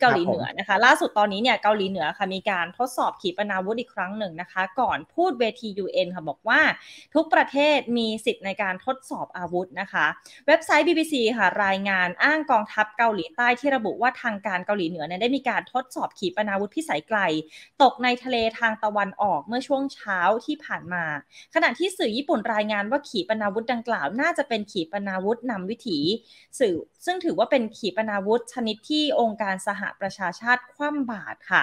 เกาหลีเหนือนะคะล่าสุดตอนนี้เนี่ยเกาหลีเหนือค่ะมีการทดสอบขีปนาวุธอีกครั้งหนึ่งนะคะก่อนพูดเวที UN ค่ะบอกว่า ทุกประเทศมีสิทธิ์ในการทดสอบอาวุธนะคะ เว็บไซต์ BBC ค่ะรายงานอ้างกองทัพเกาหลีใต้ที่ระบุว่าทางการเกาหลีเหนือเนี่ยได้มีการทดสอบขีปนาวุธพิสัยไกล ตกในทะเลทางตะวันออกเมื่อช่วงเช้าที่ผ่านมา ขณะที่สื่อญี่ปุ่นรายงานว่าขีปนาวุธดังกล่าวน่าจะเป็นขีปนาวุธนำวิถีสื่อซึ่งถือว่าเป็นขีปนาวุธชนิดที่องค์การสหหประชาชาติคว่ำบาตรค่ะ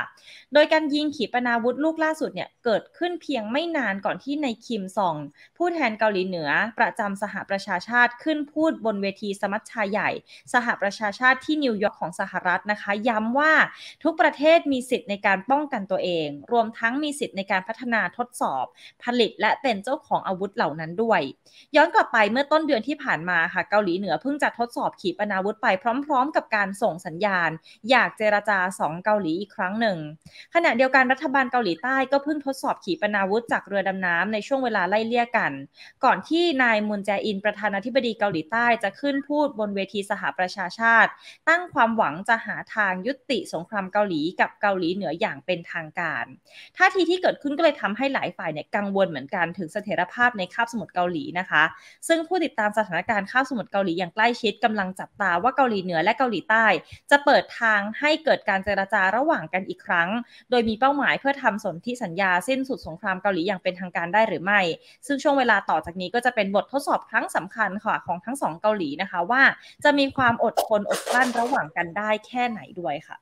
โดยการยิงขีปนาวุธลูกล่าสุดเนี่ยเกิดขึ้นเพียงไม่นานก่อนที่ในคิมซองผู้แทนเกาหลีเหนือ ประจำสหประชาชาติขึ้นพูดบนเวทีสมัชชาใหญ่ สหประชาชาติที่นิวยอร์กของสหรัฐนะคะ ย้ำว่าทุกประเทศมีสิทธิ์ในการป้องกันตัวเอง รวมทั้งมีสิทธิ์ในการพัฒนาทดสอบ ผลิต และเป็นเจ้าของอาวุธเหล่านั้นด้วย ย้อนกลับไปเมื่อต้นเดือนที่ผ่านมาค่ะเกาหลีเหนือเพิ่งจะทดสอบขีปนาวุธไปพร้อมๆ กับการส่งสัญญาณอยากากเจรจา 2 เกาหลีอีกครั้งหนึ่ง ขณะเดียวกันรัฐบาลเกาหลีใต้ก็เพิ่งทดสอบขีปนาวุธจากเรือดำน้ำ ในช่วงเวลาไล่เลี่ยกัน ก่อนที่นายมุนแจอินประธานาธิบดีเกาหลีใต้จะขึ้นพูดบนเวทีสหประชาชาติ ตั้งความหวังจะหาทางยุติสงครามเกาหลีกับเกาหลีเหนืออย่างเป็นทางการท่าทีที่เกิดขึ้นก็เลยทำให้หลายฝ่ายเนี่ยกังวลเหมือนกันถึงเสถียรภาพในคาบสมุทรเกาหลีนะคะ ซึ่งผู้ติดตามสถานการณ์คาบสมุทรเกาหลีอย่างใกล้ชิดกำลังจับตาว่าเกาหลีเหนือและเกาหลีใต้จะเปิดทางให้เกิดการเจรจาระหว่างกันอีกครั้ง โดยมีเป้าหมายเพื่อทำสนธิสัญญา สิ้นสุดสงครามเกาหลีอย่างเป็นทางการได้หรือไม่ ซึ่งช่วงเวลาต่อจากนี้ก็จะเป็นบททดสอบครั้งสำคัญค่ะของทั้งสองเกาหลีนะคะว่าจะมีความอดทน อดกลั้นระหว่างกันได้แค่ไหนด้วยค่ะ